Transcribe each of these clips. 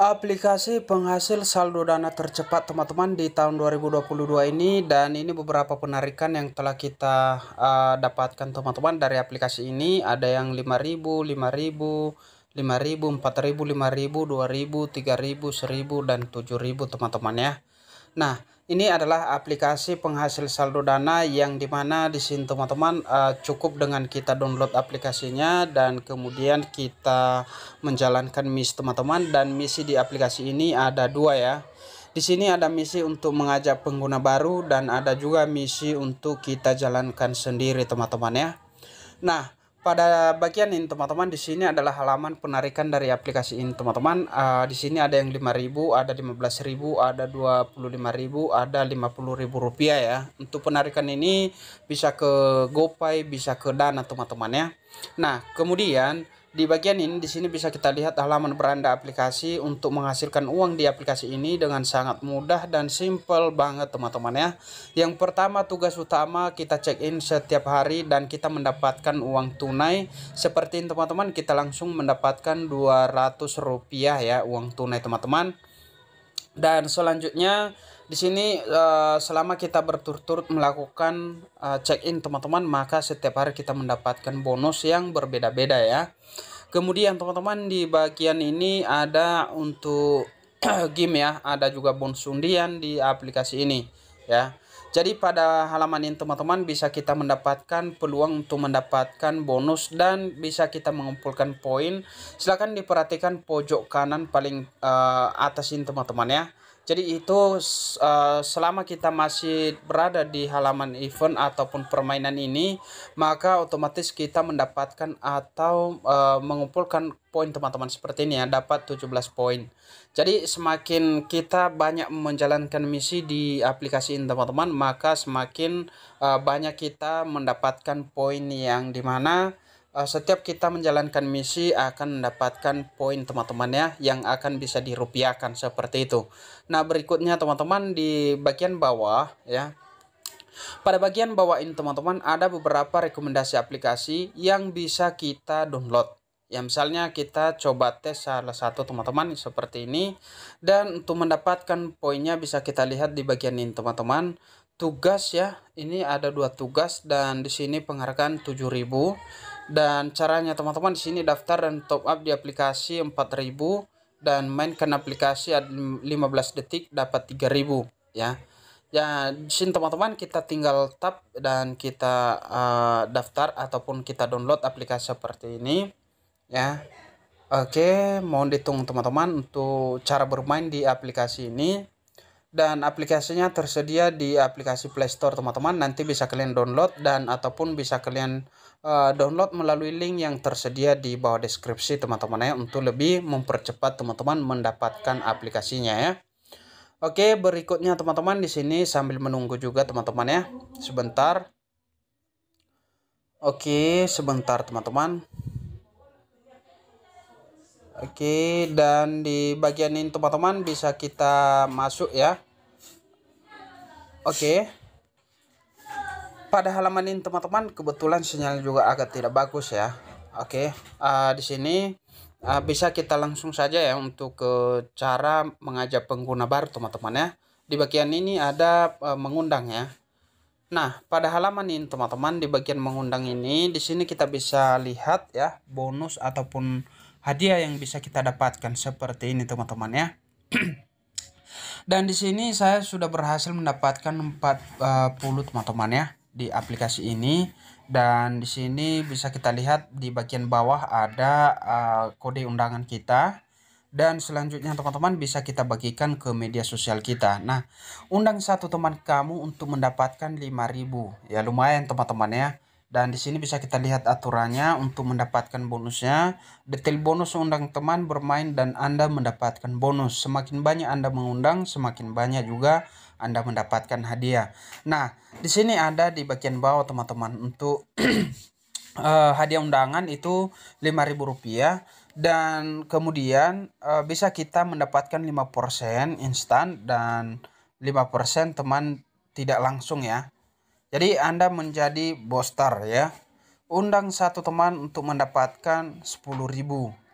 aplikasi penghasil saldo dana tercepat teman-teman di tahun 2022 ini dan ini beberapa penarikan yang telah kita uh, dapatkan teman-teman dari aplikasi ini ada yang 5000 5000 5000 4000 5000 2000 3000 1000 dan 7000 teman-teman ya Nah ini adalah aplikasi penghasil saldo dana yang dimana di sini teman-teman eh, cukup dengan kita download aplikasinya dan kemudian kita menjalankan misi teman-teman dan misi di aplikasi ini ada dua ya di sini ada misi untuk mengajak pengguna baru dan ada juga misi untuk kita jalankan sendiri teman-teman ya nah pada bagian ini teman-teman di sini adalah halaman penarikan dari aplikasi ini teman-teman uh, di sini ada yang 5000 ada 15000 ada 25000 ada 50000 rupiah ya untuk penarikan ini bisa ke GoPay bisa ke Dana teman-teman ya Nah kemudian di bagian ini di sini bisa kita lihat halaman beranda aplikasi untuk menghasilkan uang di aplikasi ini dengan sangat mudah dan simple banget teman-teman ya. Yang pertama tugas utama kita check in setiap hari dan kita mendapatkan uang tunai. Seperti ini teman-teman kita langsung mendapatkan 200 rupiah ya uang tunai teman-teman. Dan selanjutnya di sini uh, selama kita berturut-turut melakukan uh, check-in teman-teman maka setiap hari kita mendapatkan bonus yang berbeda-beda ya kemudian teman-teman di bagian ini ada untuk game ya ada juga bonus undian di aplikasi ini ya jadi pada halaman ini teman-teman bisa kita mendapatkan peluang untuk mendapatkan bonus dan bisa kita mengumpulkan poin silahkan diperhatikan pojok kanan paling uh, atas ini teman-teman ya jadi itu uh, selama kita masih berada di halaman event ataupun permainan ini, maka otomatis kita mendapatkan atau uh, mengumpulkan poin teman-teman seperti ini ya, dapat 17 poin. Jadi semakin kita banyak menjalankan misi di aplikasi ini teman-teman, maka semakin uh, banyak kita mendapatkan poin yang dimana Eh, setiap kita menjalankan misi akan mendapatkan poin teman-teman ya yang akan bisa dirupiahkan seperti itu. Nah, berikutnya teman-teman di bagian bawah ya. Pada bagian bawah ini teman-teman ada beberapa rekomendasi aplikasi yang bisa kita download. Ya misalnya kita coba tes salah satu teman-teman seperti ini dan untuk mendapatkan poinnya bisa kita lihat di bagian ini teman-teman tugas ya ini ada dua tugas dan di sini penghargaan 7000 dan caranya teman-teman di sini daftar dan top up di aplikasi 4000 dan mainkan aplikasi 15 detik dapat 3000 ya. Ya, di sini teman-teman kita tinggal tap dan kita uh, daftar ataupun kita download aplikasi seperti ini ya. Oke, mohon dihitung teman-teman untuk cara bermain di aplikasi ini dan aplikasinya tersedia di aplikasi Play Store teman-teman nanti bisa kalian download dan ataupun bisa kalian uh, download melalui link yang tersedia di bawah deskripsi teman-teman ya untuk lebih mempercepat teman-teman mendapatkan aplikasinya ya Oke berikutnya teman-teman di sini sambil menunggu juga teman-teman ya sebentar Oke sebentar teman-teman Oke, dan di bagian ini teman-teman bisa kita masuk ya. Oke. Pada halaman ini teman-teman kebetulan sinyal juga agak tidak bagus ya. Oke, uh, di sini uh, bisa kita langsung saja ya untuk ke cara mengajak pengguna baru teman-teman ya. Di bagian ini ada uh, mengundang ya. Nah, pada halaman ini teman-teman di bagian mengundang ini di sini kita bisa lihat ya bonus ataupun hadiah yang bisa kita dapatkan seperti ini teman-teman ya. Dan di sini saya sudah berhasil mendapatkan 40 eh, teman-teman ya di aplikasi ini dan di sini bisa kita lihat di bagian bawah ada uh, kode undangan kita dan selanjutnya teman-teman bisa kita bagikan ke media sosial kita. Nah, undang satu teman kamu untuk mendapatkan 5000. Ya lumayan teman-teman ya. Dan di sini bisa kita lihat aturannya untuk mendapatkan bonusnya. Detail bonus undang teman bermain dan Anda mendapatkan bonus. Semakin banyak Anda mengundang, semakin banyak juga Anda mendapatkan hadiah. Nah, di sini ada di bagian bawah teman-teman untuk uh, hadiah undangan itu Rp5.000 dan kemudian uh, bisa kita mendapatkan 5% instan dan 5% teman tidak langsung ya. Jadi Anda menjadi booster ya. Undang satu teman untuk mendapatkan 10.000.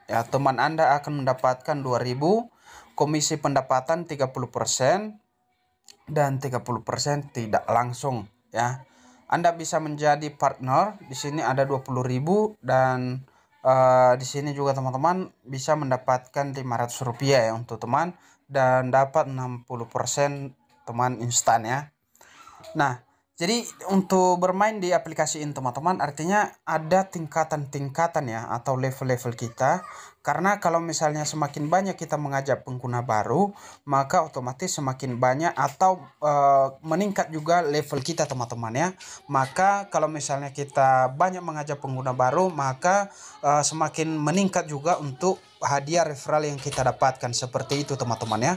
Ya, teman Anda akan mendapatkan 2.000, komisi pendapatan 30% dan 30% tidak langsung ya. Anda bisa menjadi partner. Di sini ada 20.000 dan uh, di sini juga teman-teman bisa mendapatkan 500 rupiah ya untuk teman dan dapat 60% teman instan ya nah jadi untuk bermain di aplikasi ini teman-teman artinya ada tingkatan-tingkatan ya atau level-level kita karena kalau misalnya semakin banyak kita mengajak pengguna baru maka otomatis semakin banyak atau e, meningkat juga level kita teman-teman ya maka kalau misalnya kita banyak mengajak pengguna baru maka e, semakin meningkat juga untuk hadiah referral yang kita dapatkan seperti itu teman-teman ya.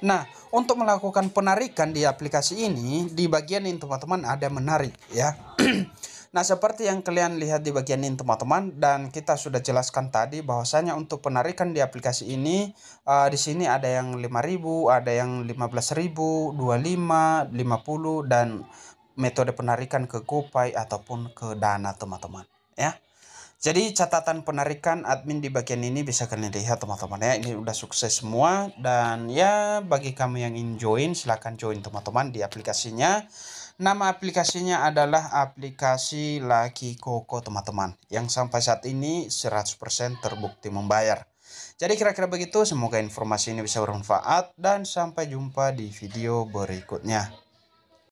Nah, untuk melakukan penarikan di aplikasi ini, di bagian ini teman-teman ada menarik ya. nah, seperti yang kalian lihat di bagian ini teman-teman dan kita sudah jelaskan tadi bahwasanya untuk penarikan di aplikasi ini uh, di sini ada yang 5000, ada yang 15000, 25, 50 dan metode penarikan ke GoPay ataupun ke Dana teman-teman ya. Jadi catatan penarikan admin di bagian ini bisa kalian lihat teman-teman ya. Ini udah sukses semua dan ya bagi kamu yang ingin join silahkan join teman-teman di aplikasinya. Nama aplikasinya adalah aplikasi Laki Koko teman-teman. Yang sampai saat ini 100% terbukti membayar. Jadi kira-kira begitu semoga informasi ini bisa bermanfaat dan sampai jumpa di video berikutnya.